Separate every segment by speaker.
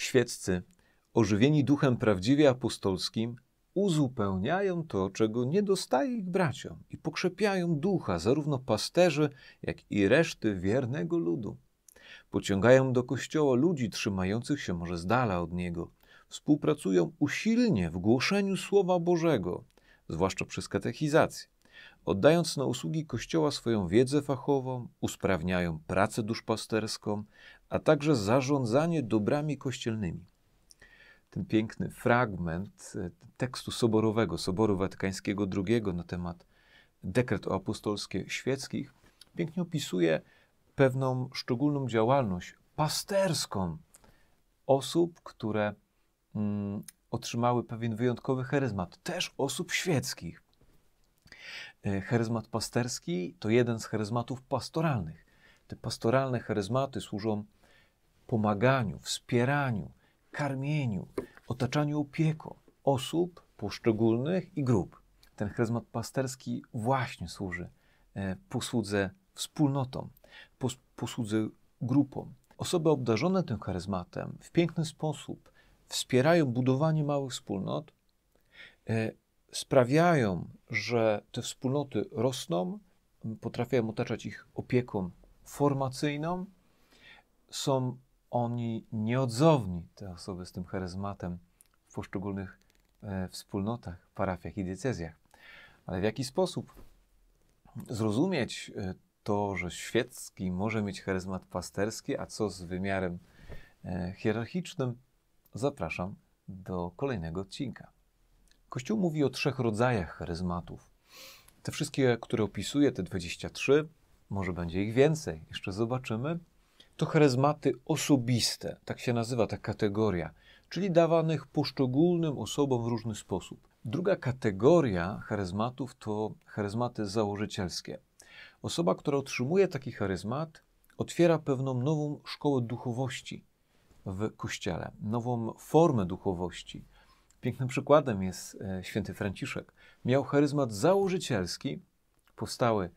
Speaker 1: Świeccy, ożywieni duchem prawdziwie apostolskim, uzupełniają to, czego nie dostaje ich braciom i pokrzepiają ducha zarówno pasterzy, jak i reszty wiernego ludu. Pociągają do kościoła ludzi trzymających się może z dala od niego. Współpracują usilnie w głoszeniu Słowa Bożego, zwłaszcza przez katechizację. Oddając na usługi Kościoła swoją wiedzę fachową, usprawniają pracę duszpasterską, a także zarządzanie dobrami kościelnymi. Ten piękny fragment e, tekstu soborowego Soboru Watykańskiego II na temat dekret o apostolskie świeckich pięknie opisuje pewną szczególną działalność pasterską osób, które mm, otrzymały pewien wyjątkowy charyzmat, też osób świeckich. E, charyzmat pasterski to jeden z charyzmatów pastoralnych. Te pastoralne charyzmaty służą pomaganiu, wspieraniu, karmieniu, otaczaniu opieką osób poszczególnych i grup. Ten charyzmat pasterski właśnie służy e, posłudze wspólnotom, posłudze grupom. Osoby obdarzone tym charyzmatem w piękny sposób wspierają budowanie małych wspólnot, e, sprawiają, że te wspólnoty rosną, potrafią otaczać ich opieką formacyjną, są oni nieodzowni, te osoby z tym charyzmatem w poszczególnych e, wspólnotach, parafiach i diecezjach. Ale w jaki sposób zrozumieć e, to, że świecki może mieć charyzmat pasterski, a co z wymiarem e, hierarchicznym, zapraszam do kolejnego odcinka. Kościół mówi o trzech rodzajach charyzmatów. Te wszystkie, które opisuje, te 23, może będzie ich więcej, jeszcze zobaczymy to charyzmaty osobiste, tak się nazywa ta kategoria, czyli dawanych poszczególnym osobom w różny sposób. Druga kategoria charyzmatów to charyzmaty założycielskie. Osoba, która otrzymuje taki charyzmat, otwiera pewną nową szkołę duchowości w kościele, nową formę duchowości. Pięknym przykładem jest e, święty Franciszek. Miał charyzmat założycielski, powstały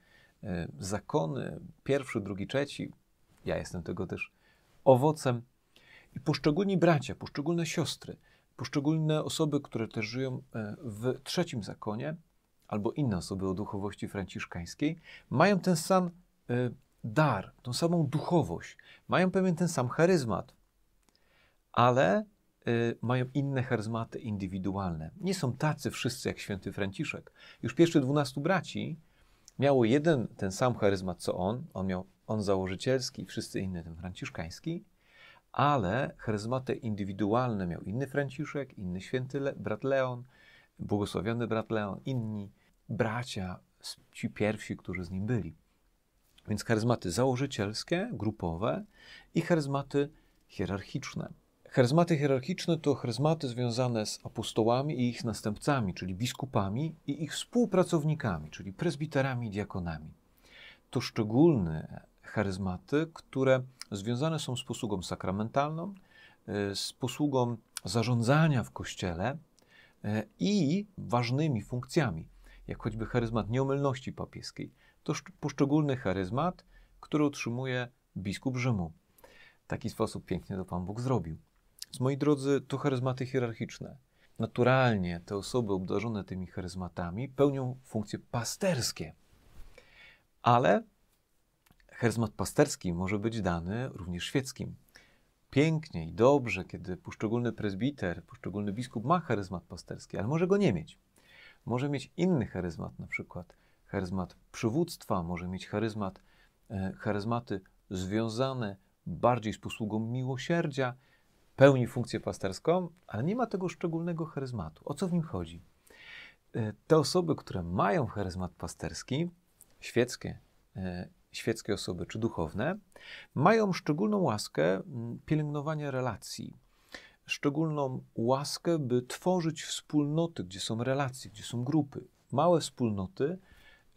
Speaker 1: e, zakony, pierwszy, drugi, trzeci, ja jestem tego też owocem. I poszczególni bracia, poszczególne siostry, poszczególne osoby, które też żyją e, w trzecim zakonie, albo inne osoby o duchowości franciszkańskiej, mają ten sam e, dar, tą samą duchowość, mają pewien ten sam charyzmat, ale e, mają inne charyzmaty indywidualne. Nie są tacy wszyscy jak święty Franciszek. Już pierwszy dwunastu braci miało jeden ten sam charyzmat co on, on miał on założycielski, wszyscy inni ten franciszkański, ale charyzmaty indywidualne miał inny Franciszek, inny święty Le brat Leon, błogosławiony brat Leon, inni bracia, ci pierwsi, którzy z nim byli. Więc charyzmaty założycielskie, grupowe i charyzmaty hierarchiczne. Charyzmaty hierarchiczne to charyzmaty związane z apostołami i ich następcami, czyli biskupami i ich współpracownikami, czyli prezbiterami i diakonami. To szczególny charyzmaty, które związane są z posługą sakramentalną, e, z posługą zarządzania w kościele e, i ważnymi funkcjami, jak choćby charyzmat nieomylności papieskiej. To poszczególny charyzmat, który otrzymuje biskup Rzymu. W taki sposób pięknie to Pan Bóg zrobił. Z moi drodzy, to charyzmaty hierarchiczne. Naturalnie te osoby obdarzone tymi charyzmatami pełnią funkcje pasterskie. Ale Herzmat pasterski może być dany również świeckim. Pięknie i dobrze, kiedy poszczególny prezbiter, poszczególny biskup ma charyzmat pasterski, ale może go nie mieć. Może mieć inny charyzmat, na przykład charyzmat przywództwa, może mieć charyzmat, e, charyzmaty związane bardziej z posługą miłosierdzia, pełni funkcję pasterską, ale nie ma tego szczególnego charyzmatu. O co w nim chodzi? E, te osoby, które mają charyzmat pasterski, świeckie e, świeckie osoby czy duchowne, mają szczególną łaskę mm, pielęgnowania relacji, szczególną łaskę, by tworzyć wspólnoty, gdzie są relacje, gdzie są grupy, małe wspólnoty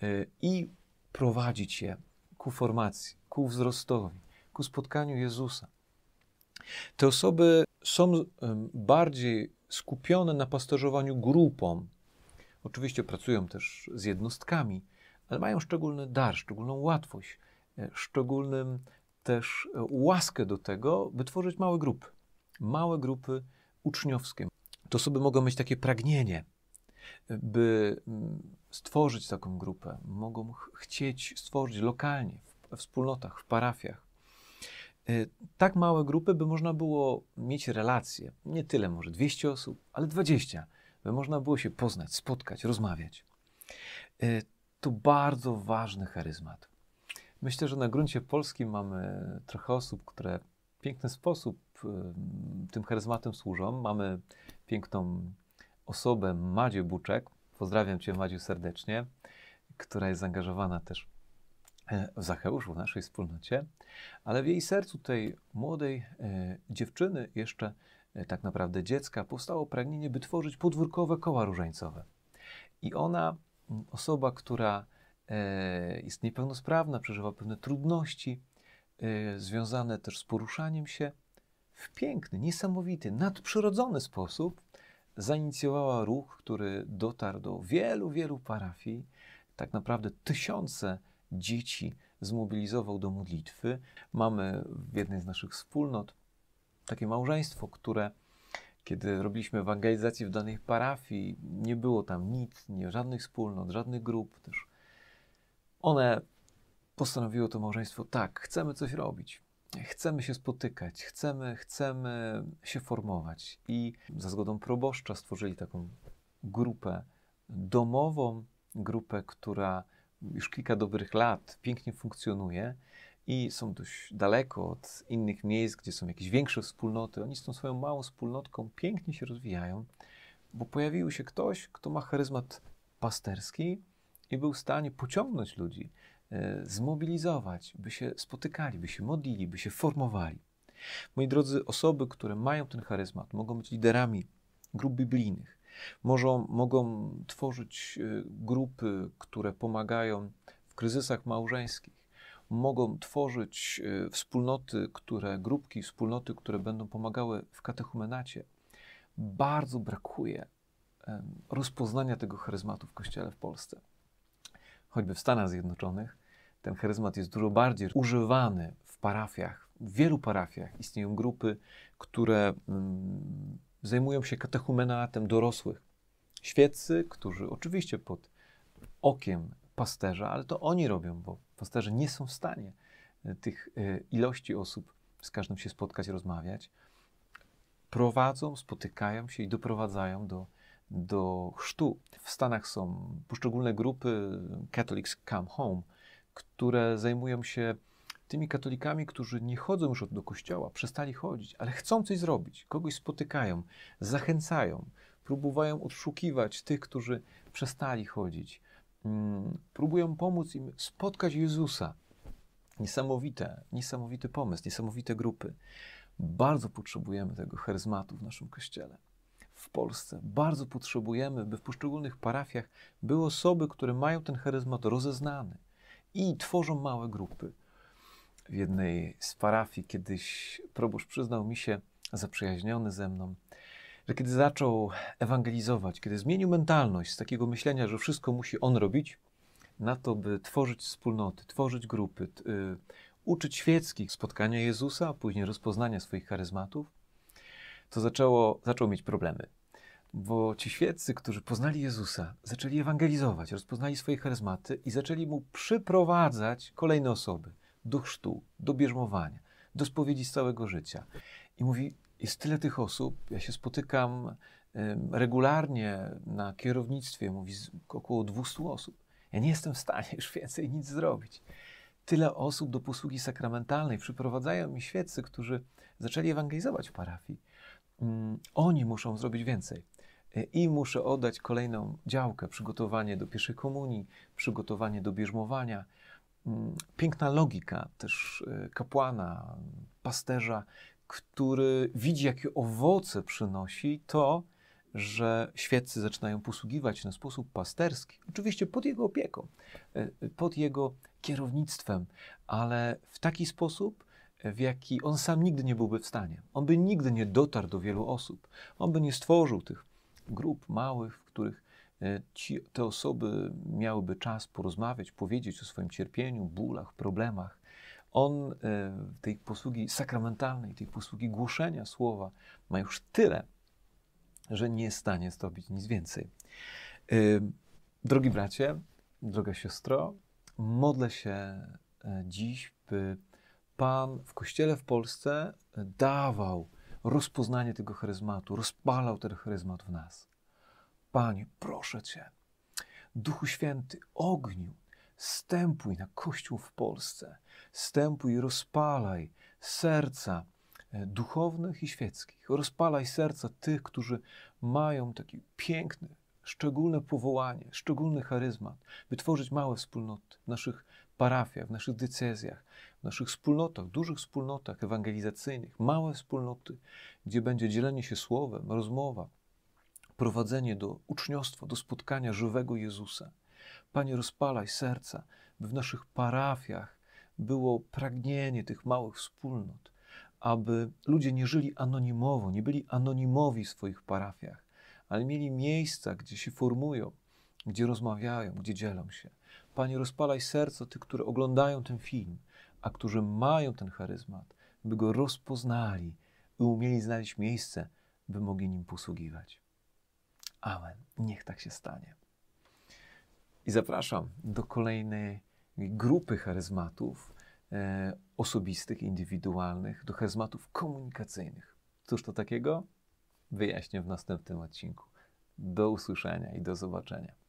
Speaker 1: y, i prowadzić je ku formacji, ku wzrostowi, ku spotkaniu Jezusa. Te osoby są y, bardziej skupione na pasterzowaniu grupą. Oczywiście pracują też z jednostkami, ale mają szczególny dar, szczególną łatwość, e, szczególnym też e, łaskę do tego, by tworzyć małe grupy. Małe grupy uczniowskie. To osoby mogą mieć takie pragnienie, by mm, stworzyć taką grupę. Mogą chcieć stworzyć lokalnie, w wspólnotach, w parafiach. E, tak małe grupy, by można było mieć relacje. Nie tyle, może 200 osób, ale 20, by można było się poznać, spotkać, rozmawiać to bardzo ważny charyzmat. Myślę, że na gruncie polskim mamy trochę osób, które w piękny sposób tym charyzmatem służą. Mamy piękną osobę, Madzie Buczek. Pozdrawiam Cię, Madziu, serdecznie, która jest zaangażowana też e, w Zacheusz, w naszej wspólnocie. Ale w jej sercu, tej młodej e, dziewczyny, jeszcze e, tak naprawdę dziecka, powstało pragnienie, by tworzyć podwórkowe koła różańcowe. I ona osoba, która e, jest niepełnosprawna, przeżywa pewne trudności e, związane też z poruszaniem się, w piękny, niesamowity, nadprzyrodzony sposób zainicjowała ruch, który dotarł do wielu, wielu parafii. Tak naprawdę tysiące dzieci zmobilizował do modlitwy. Mamy w jednej z naszych wspólnot takie małżeństwo, które kiedy robiliśmy ewangelizację w danej parafii, nie było tam nic, nie, żadnych wspólnot, żadnych grup też. One postanowiło to małżeństwo tak, chcemy coś robić. Chcemy się spotykać, chcemy, chcemy się formować. I za zgodą proboszcza stworzyli taką grupę domową, grupę, która już kilka dobrych lat pięknie funkcjonuje i są dość daleko od innych miejsc, gdzie są jakieś większe wspólnoty. Oni z tą swoją małą wspólnotką pięknie się rozwijają, bo pojawił się ktoś, kto ma charyzmat pasterski i był w stanie pociągnąć ludzi, e, zmobilizować, by się spotykali, by się modlili, by się formowali. Moi drodzy, osoby, które mają ten charyzmat, mogą być liderami grup biblijnych, mogą, mogą tworzyć e, grupy, które pomagają w kryzysach małżeńskich, mogą tworzyć e, wspólnoty, które, grupki, wspólnoty, które będą pomagały w katechumenacie, bardzo brakuje rozpoznania tego charyzmatu w Kościele w Polsce. Choćby w Stanach Zjednoczonych ten charyzmat jest dużo bardziej używany w parafiach. W wielu parafiach istnieją grupy, które mm, zajmują się katechumenatem dorosłych. Świeccy, którzy oczywiście pod okiem pasterza, ale to oni robią, bo Pasterzy nie są w stanie e, tych e, ilości osób, z każdym się spotkać, rozmawiać, prowadzą, spotykają się i doprowadzają do, do chrztu. W Stanach są poszczególne grupy Catholics Come Home, które zajmują się tymi katolikami, którzy nie chodzą już do kościoła, przestali chodzić, ale chcą coś zrobić, kogoś spotykają, zachęcają, próbują odszukiwać tych, którzy przestali chodzić. Mm, próbują pomóc im spotkać Jezusa. Niesamowite, niesamowity pomysł, niesamowite grupy. Bardzo potrzebujemy tego charyzmatu w naszym kościele. W Polsce bardzo potrzebujemy, by w poszczególnych parafiach były osoby, które mają ten charyzmat rozeznany i tworzą małe grupy. W jednej z parafii kiedyś proboszcz przyznał mi się zaprzyjaźniony ze mną, że kiedy zaczął ewangelizować, kiedy zmienił mentalność z takiego myślenia, że wszystko musi on robić, na to, by tworzyć wspólnoty, tworzyć grupy, y, uczyć świeckich spotkania Jezusa, a później rozpoznania swoich charyzmatów, to zaczęło, zaczął mieć problemy. Bo ci świeccy, którzy poznali Jezusa, zaczęli ewangelizować, rozpoznali swoje charyzmaty i zaczęli mu przyprowadzać kolejne osoby do chrztu, do bierzmowania, do spowiedzi z całego życia. I mówi, jest tyle tych osób, ja się spotykam regularnie na kierownictwie, mówi około 200 osób. Ja nie jestem w stanie już więcej nic zrobić. Tyle osób do posługi sakramentalnej przyprowadzają mi świeccy, którzy zaczęli ewangelizować w parafii. Mm, oni muszą zrobić więcej. E, I muszę oddać kolejną działkę, przygotowanie do pierwszej komunii, przygotowanie do bierzmowania. Mm, piękna logika też e, kapłana, pasterza, który widzi, jakie owoce przynosi to, że świeccy zaczynają posługiwać się na sposób pasterski, oczywiście pod jego opieką, e, e, pod jego kierownictwem, ale w taki sposób, w jaki on sam nigdy nie byłby w stanie. On by nigdy nie dotarł do wielu osób, on by nie stworzył tych grup małych, w których e, ci, te osoby miałyby czas porozmawiać, powiedzieć o swoim cierpieniu, bólach, problemach. On e, tej posługi sakramentalnej, tej posługi głoszenia słowa ma już tyle, że nie jest w stanie zrobić nic więcej. E, drogi bracie, droga siostro, modlę się e, dziś, by Pan w Kościele w Polsce dawał rozpoznanie tego charyzmatu, rozpalał ten charyzmat w nas. Panie, proszę Cię, Duchu Święty, ogniu, Stępuj na Kościół w Polsce, stępuj, rozpalaj serca e, duchownych i świeckich, rozpalaj serca tych, którzy mają taki piękny, szczególne powołanie, szczególny charyzmat, by tworzyć małe wspólnoty w naszych parafiach, w naszych decyzjach, w naszych wspólnotach, dużych wspólnotach ewangelizacyjnych, małe wspólnoty, gdzie będzie dzielenie się słowem, rozmowa, prowadzenie do uczniostwa, do spotkania żywego Jezusa. Panie, rozpalaj serca, by w naszych parafiach było pragnienie tych małych wspólnot, aby ludzie nie żyli anonimowo, nie byli anonimowi w swoich parafiach, ale mieli miejsca, gdzie się formują, gdzie rozmawiają, gdzie dzielą się. Panie, rozpalaj serca tych, którzy oglądają ten film, a którzy mają ten charyzmat, by go rozpoznali i umieli znaleźć miejsce, by mogli nim posługiwać. Amen. Niech tak się stanie. I zapraszam do kolejnej grupy charyzmatów e, osobistych, indywidualnych, do charyzmatów komunikacyjnych. Cóż to takiego? Wyjaśnię w następnym odcinku. Do usłyszenia i do zobaczenia.